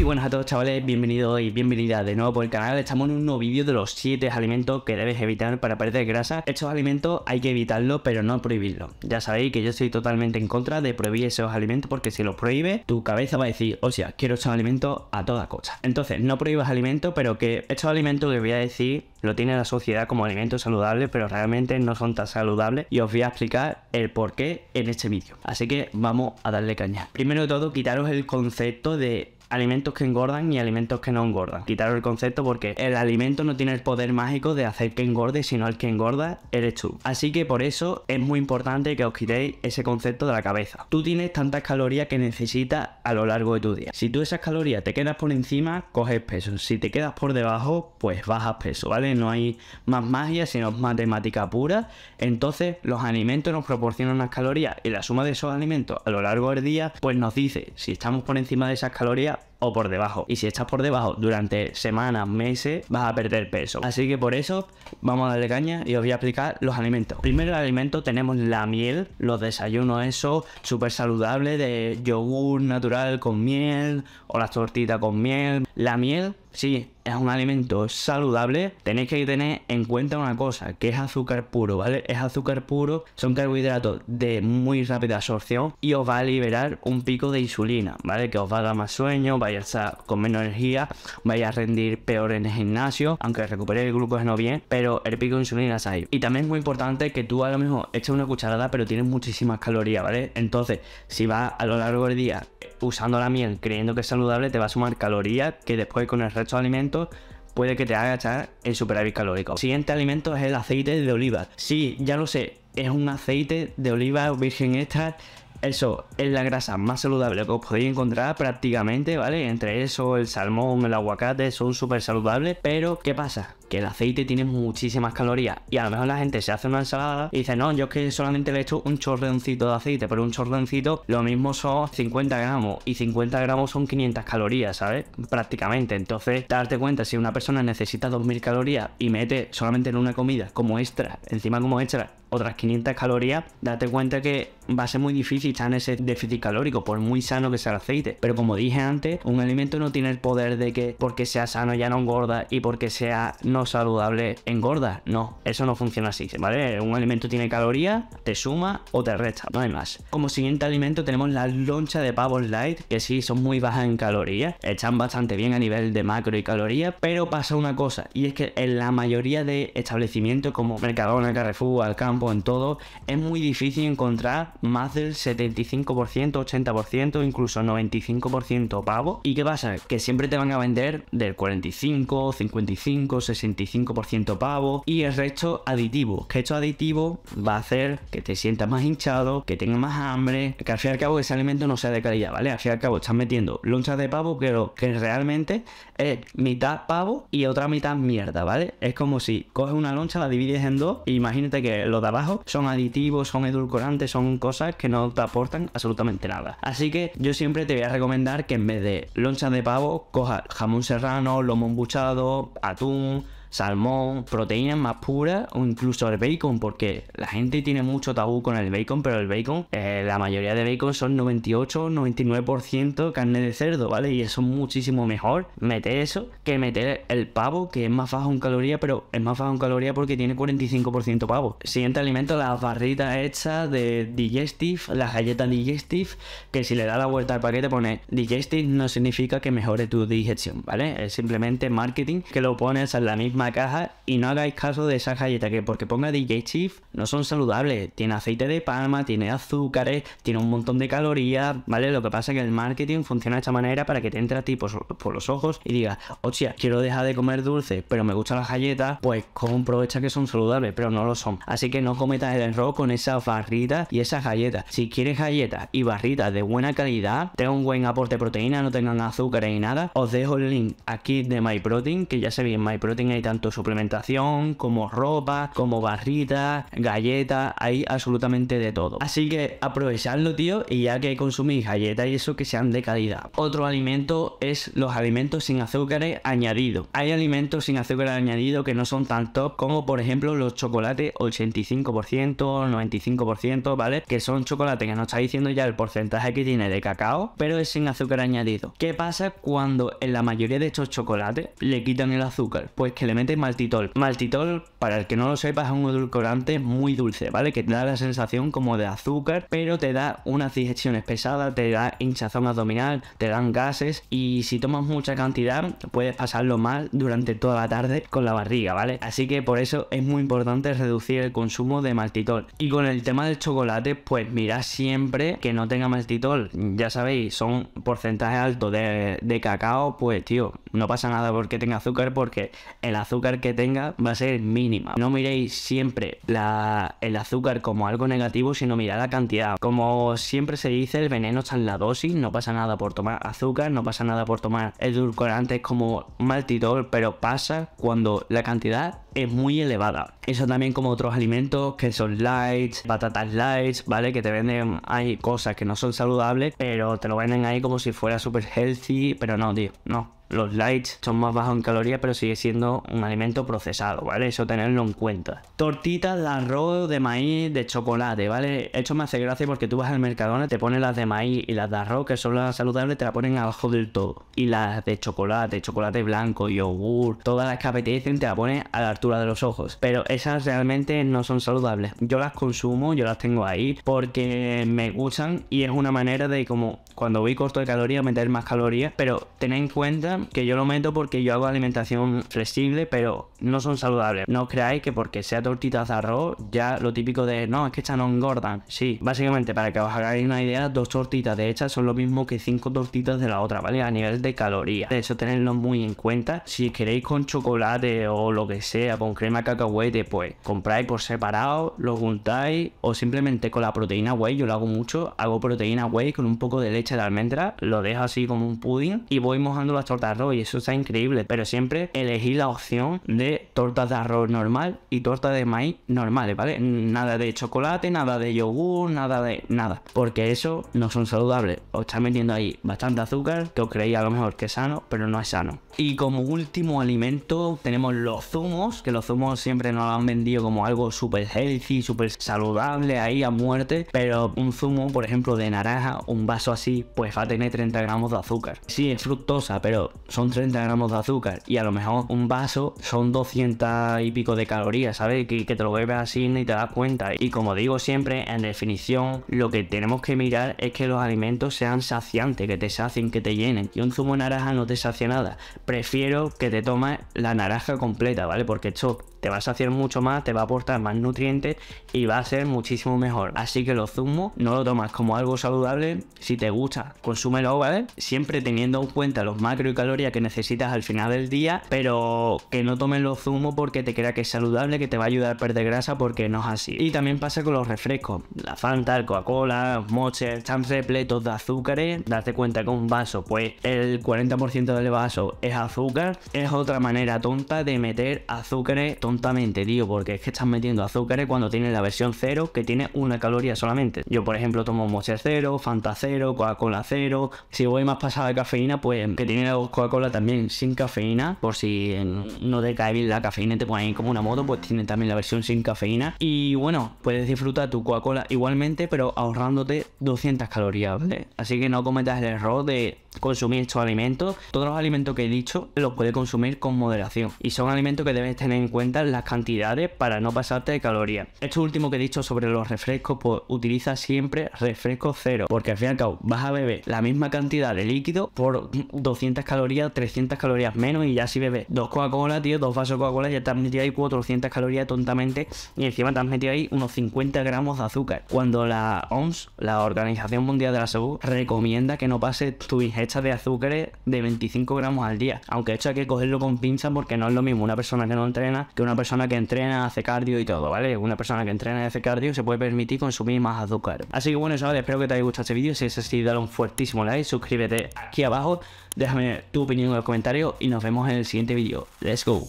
Muy buenas a todos chavales, bienvenidos y bienvenidas de nuevo por el canal Estamos en un nuevo vídeo de los 7 alimentos que debes evitar para perder grasa Estos alimentos hay que evitarlos pero no prohibirlos Ya sabéis que yo estoy totalmente en contra de prohibir esos alimentos porque si los prohíbe tu cabeza va a decir O sea, quiero estos alimentos a toda costa Entonces no prohíbas alimentos pero que estos alimentos que voy a decir lo tiene la sociedad como alimentos saludables pero realmente no son tan saludables Y os voy a explicar el por qué en este vídeo Así que vamos a darle caña Primero de todo quitaros el concepto de alimentos que engordan y alimentos que no engordan. Quitaros el concepto porque el alimento no tiene el poder mágico de hacer que engorde, sino el que engorda eres tú. Así que por eso es muy importante que os quitéis ese concepto de la cabeza. Tú tienes tantas calorías que necesitas a lo largo de tu día. Si tú esas calorías te quedas por encima, coges peso. Si te quedas por debajo, pues bajas peso, ¿vale? No hay más magia, sino matemática pura. Entonces, los alimentos nos proporcionan unas calorías y la suma de esos alimentos a lo largo del día, pues nos dice si estamos por encima de esas calorías out. o por debajo. Y si estás por debajo durante semanas, meses, vas a perder peso. Así que por eso vamos a darle caña y os voy a explicar los alimentos. Primero el alimento tenemos la miel, los desayunos eso súper saludable de yogur natural con miel o las tortitas con miel. La miel, si es un alimento saludable, tenéis que tener en cuenta una cosa, que es azúcar puro, ¿vale? Es azúcar puro, son carbohidratos de muy rápida absorción y os va a liberar un pico de insulina, ¿vale? Que os va a dar más sueño, vayas a, con menos energía, vaya a rendir peor en el gimnasio, aunque recupere el grupo no bien, pero el pico de insulina es ahí. Y también es muy importante que tú a lo mejor eches una cucharada, pero tienes muchísimas calorías, ¿vale? Entonces, si va a lo largo del día usando la miel creyendo que es saludable, te va a sumar calorías que después con el resto de alimentos puede que te haga echar el superávit calórico. siguiente alimento es el aceite de oliva. Sí, ya lo sé, es un aceite de oliva virgen extra eso es la grasa más saludable que os podéis encontrar prácticamente, ¿vale? Entre eso, el salmón, el aguacate, son súper saludables, pero ¿qué pasa? que el aceite tiene muchísimas calorías. Y a lo mejor la gente se hace una ensalada y dice, no, yo es que solamente le he hecho un chorreoncito de aceite, pero un chorreoncito lo mismo son 50 gramos y 50 gramos son 500 calorías, ¿sabes? Prácticamente. Entonces, darte cuenta si una persona necesita 2000 calorías y mete solamente en una comida como extra, encima como extra, otras 500 calorías, date cuenta que va a ser muy difícil estar en ese déficit calórico, por muy sano que sea el aceite. Pero como dije antes, un alimento no tiene el poder de que porque sea sano ya no engorda y porque sea no saludable engorda. No, eso no funciona así, ¿vale? Un alimento tiene caloría, te suma o te resta, no hay más. Como siguiente alimento tenemos la loncha de pavos light, que sí, son muy bajas en calorías, están bastante bien a nivel de macro y caloría pero pasa una cosa, y es que en la mayoría de establecimientos como Mercadona, Carrefour, Alcampo, en todo, es muy difícil encontrar más del 75%, 80%, incluso 95% pavo. ¿Y qué pasa? Que siempre te van a vender del 45, 55, 60 25% pavo y el resto aditivo que esto aditivo va a hacer que te sientas más hinchado, que tengas más hambre, que al fin y al cabo ese alimento no sea de calidad, ¿vale? Al fin y al cabo estás metiendo lonchas de pavo, pero que realmente es mitad pavo y otra mitad mierda, ¿vale? Es como si coges una loncha, la divides en dos, y imagínate que los de abajo son aditivos, son edulcorantes, son cosas que no te aportan absolutamente nada. Así que yo siempre te voy a recomendar que en vez de lonchas de pavo, cojas jamón serrano, lomo embuchado, atún, salmón, proteínas más puras o incluso el bacon, porque la gente tiene mucho tabú con el bacon, pero el bacon, eh, la mayoría de bacon son 98, 99% carne de cerdo, ¿vale? Y eso es muchísimo mejor meter eso que meter el pavo, que es más bajo en caloría, pero es más bajo en caloría porque tiene 45% pavo. Siguiente alimento, las barritas hechas de digestive, las galletas digestive, que si le da la vuelta al paquete pone digestive no significa que mejore tu digestión, ¿vale? Es simplemente marketing que lo pones en la misma caja y no hagáis caso de esas galletas que porque ponga DJ Chief no son saludables. Tiene aceite de palma, tiene azúcares, tiene un montón de calorías, ¿vale? Lo que pasa es que el marketing funciona de esta manera para que te entre a ti por, los ojos y digas, hostia, quiero dejar de comer dulce, pero me gustan las galletas, pues compro aprovecha que son saludables, pero no lo son. Así que no cometas el error con esas barritas y esas galletas. Si quieres galletas y barritas de buena calidad, tenga un buen aporte de proteína, no tengan azúcares y nada, os dejo el link aquí de MyProtein, que ya sabéis, MyProtein ahí tanto suplementación como ropa, como barritas, galletas, hay absolutamente de todo. Así que aprovechadlo, tío, y ya que consumís galletas y eso, que sean de calidad. Otro alimento es los alimentos sin azúcares añadidos. Hay alimentos sin azúcar añadido que no son tan top como por ejemplo los chocolates 85%, 95%, ¿vale? Que son chocolates que nos está diciendo ya el porcentaje que tiene de cacao, pero es sin azúcar añadido. ¿Qué pasa cuando en la mayoría de estos chocolates le quitan el azúcar? Pues que le maltitol. Maltitol, para el que no lo sepa, es un edulcorante muy dulce, ¿vale? Que te da la sensación como de azúcar, pero te da unas digestiones pesadas, te da hinchazón abdominal, te dan gases y si tomas mucha cantidad puedes pasarlo mal durante toda la tarde con la barriga, ¿vale? Así que por eso es muy importante reducir el consumo de maltitol. Y con el tema del chocolate, pues mirad siempre que no tenga maltitol. Ya sabéis, son porcentajes altos de, de cacao, pues tío, no pasa nada porque tenga azúcar porque el azúcar azúcar que tenga va a ser mínima. No miréis siempre la, el azúcar como algo negativo, sino mirad la cantidad. Como siempre se dice, el veneno está en la dosis, no pasa nada por tomar azúcar, no pasa nada por tomar edulcorantes como maltitol, pero pasa cuando la cantidad es muy elevada. Eso también como otros alimentos que son lights, patatas lights, ¿vale? Que te venden, hay cosas que no son saludables, pero te lo venden ahí como si fuera súper healthy, pero no, tío, no los lights son más bajos en calorías, pero sigue siendo un alimento procesado, ¿vale? Eso tenerlo en cuenta. Tortitas de arroz, de maíz, de chocolate, ¿vale? Esto me hace gracia porque tú vas al Mercadona, te ponen las de maíz y las de arroz, que son las saludables, te las ponen abajo del todo. Y las de chocolate, chocolate blanco, yogur, todas las que apetecen, te las ponen a la altura de los ojos. Pero esas realmente no son saludables. Yo las consumo, yo las tengo ahí porque me gustan y es una manera de como cuando voy corto de calorías meter más calorías, pero tened en cuenta que yo lo meto porque yo hago alimentación flexible, pero no son saludables. No creáis que porque sea tortitas de arroz, ya lo típico de no, es que estas no engordan. Sí, básicamente, para que os hagáis una idea, dos tortitas de estas son lo mismo que cinco tortitas de la otra, ¿vale? A nivel de calorías. Eso tenerlo muy en cuenta. Si queréis con chocolate o lo que sea, con crema cacahuete, pues compráis por separado, lo juntáis o simplemente con la proteína whey, yo lo hago mucho, hago proteína whey con un poco de leche de almendra, lo dejo así como un pudding y voy mojando las tortas arroz y eso está increíble, pero siempre elegí la opción de tortas de arroz normal y torta de maíz normales, ¿vale? Nada de chocolate, nada de yogur, nada de nada, porque eso no son saludables. Os están metiendo ahí bastante azúcar, que os creéis a lo mejor que es sano, pero no es sano. Y como último alimento tenemos los zumos, que los zumos siempre nos han vendido como algo súper healthy, súper saludable ahí a muerte, pero un zumo, por ejemplo, de naranja, un vaso así, pues va a tener 30 gramos de azúcar. si es fructosa, pero son 30 gramos de azúcar y a lo mejor un vaso son 200 y pico de calorías, ¿sabes? Que, que te lo bebes así ni te das cuenta. Y como digo siempre, en definición, lo que tenemos que mirar es que los alimentos sean saciantes, que te sacien, que te llenen. Y un zumo de naranja no te sacia nada. Prefiero que te tomes la naranja completa, ¿vale? Porque esto te va a saciar mucho más, te va a aportar más nutrientes y va a ser muchísimo mejor. Así que los zumos no lo tomas como algo saludable. Si te gusta, consúmelo, ¿vale? Siempre teniendo en cuenta los macro y calorías que necesitas al final del día, pero que no tomes los zumos porque te crea que es saludable, que te va a ayudar a perder grasa porque no es así. Y también pasa con los refrescos, la Fanta, el Coca-Cola, moches, están repletos de azúcares, darte cuenta que un vaso, pues el 40% del vaso es azúcar, es otra manera tonta de meter azúcares tontamente, tío, porque es que estás metiendo azúcares cuando tienes la versión cero que tiene una caloría solamente. Yo, por ejemplo, tomo moche cero, Fanta cero, Coca-Cola cero, si voy más pasada de cafeína, pues que tiene dos Coca-Cola también sin cafeína, por si no te cae bien la cafeína y te ahí como una moto, pues tiene también la versión sin cafeína. Y bueno, puedes disfrutar tu Coca-Cola igualmente, pero ahorrándote 200 calorías, Así que no cometas el error de consumir estos alimentos. Todos los alimentos que he dicho los puedes consumir con moderación. Y son alimentos que debes tener en cuenta las cantidades para no pasarte de calorías. Esto último que he dicho sobre los refrescos, pues utiliza siempre refresco cero. Porque al fin y al cabo vas a beber la misma cantidad de líquido por 200 calorías 300 calorías menos y ya si bebes dos Coca-Cola, tío, dos vasos de Coca-Cola, ya te has metido ahí 400 calorías tontamente y encima te has metido ahí unos 50 gramos de azúcar. Cuando la OMS, la Organización Mundial de la Salud, recomienda que no pase tu ingesta de azúcares de 25 gramos al día. Aunque esto hay que cogerlo con pinza porque no es lo mismo una persona que no entrena que una persona que entrena, hace cardio y todo, ¿vale? Una persona que entrena y hace cardio se puede permitir consumir más azúcar. Así que bueno, chavales, espero que te haya gustado este vídeo. Si es así, dale un fuertísimo like, suscríbete aquí abajo. Déjame tu opinión en los comentarios y nos vemos en el siguiente vídeo. Let's go.